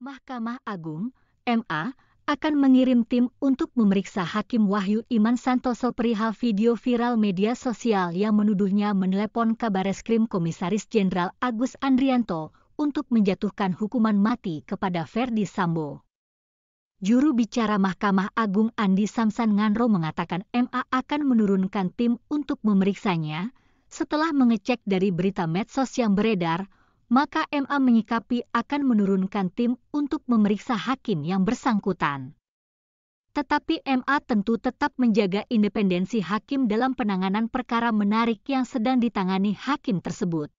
Mahkamah Agung, MA, akan mengirim tim untuk memeriksa Hakim Wahyu Iman Santoso perihal video viral media sosial yang menuduhnya menelepon kabar Kabareskrim Komisaris Jenderal Agus Andrianto untuk menjatuhkan hukuman mati kepada Ferdi Sambo. Juru bicara Mahkamah Agung Andi Samsan Nganro mengatakan MA akan menurunkan tim untuk memeriksanya setelah mengecek dari berita medsos yang beredar maka MA menyikapi akan menurunkan tim untuk memeriksa hakim yang bersangkutan. Tetapi MA tentu tetap menjaga independensi hakim dalam penanganan perkara menarik yang sedang ditangani hakim tersebut.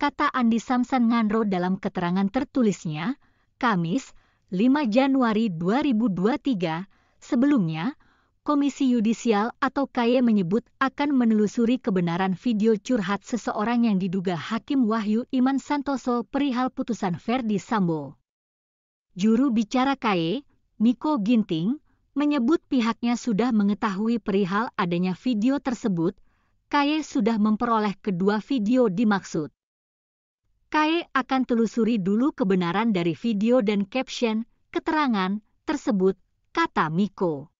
Kata Andi Samsan Nganro dalam keterangan tertulisnya, Kamis, 5 Januari 2023, sebelumnya, Komisi Yudisial atau KAYE menyebut akan menelusuri kebenaran video curhat seseorang yang diduga Hakim Wahyu Iman Santoso perihal putusan Verdi Sambo. Juru bicara KAYE, Miko Ginting, menyebut pihaknya sudah mengetahui perihal adanya video tersebut, KAYE sudah memperoleh kedua video dimaksud. KY akan telusuri dulu kebenaran dari video dan caption, keterangan, tersebut, kata Miko.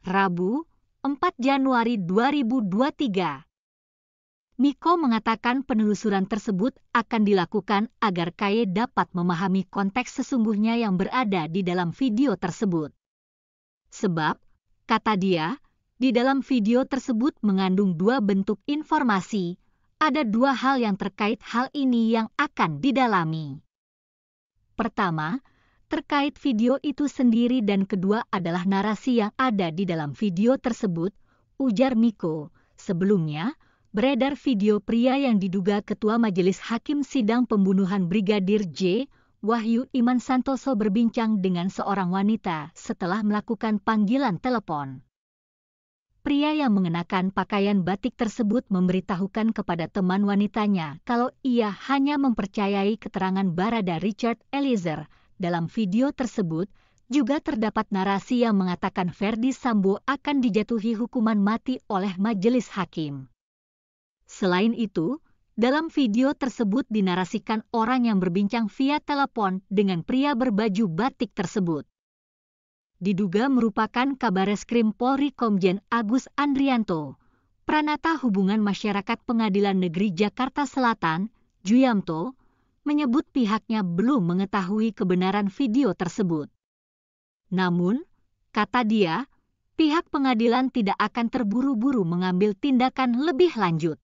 Rabu, 4 Januari 2023. Miko mengatakan penelusuran tersebut akan dilakukan agar Kaye dapat memahami konteks sesungguhnya yang berada di dalam video tersebut. Sebab, kata dia, di dalam video tersebut mengandung dua bentuk informasi, ada dua hal yang terkait hal ini yang akan didalami. Pertama, terkait video itu sendiri dan kedua adalah narasi yang ada di dalam video tersebut, ujar Miko. Sebelumnya, beredar video pria yang diduga ketua majelis hakim sidang pembunuhan Brigadir J, Wahyu Iman Santoso berbincang dengan seorang wanita setelah melakukan panggilan telepon. Pria yang mengenakan pakaian batik tersebut memberitahukan kepada teman wanitanya kalau ia hanya mempercayai keterangan Barada Richard Eliezer dalam video tersebut, juga terdapat narasi yang mengatakan Ferdi Sambo akan dijatuhi hukuman mati oleh majelis hakim. Selain itu, dalam video tersebut dinarasikan orang yang berbincang via telepon dengan pria berbaju batik tersebut. Diduga merupakan kabar reskrim Polri Komjen Agus Andrianto, Pranata Hubungan Masyarakat Pengadilan Negeri Jakarta Selatan, Juyamto, menyebut pihaknya belum mengetahui kebenaran video tersebut. Namun, kata dia, pihak pengadilan tidak akan terburu-buru mengambil tindakan lebih lanjut.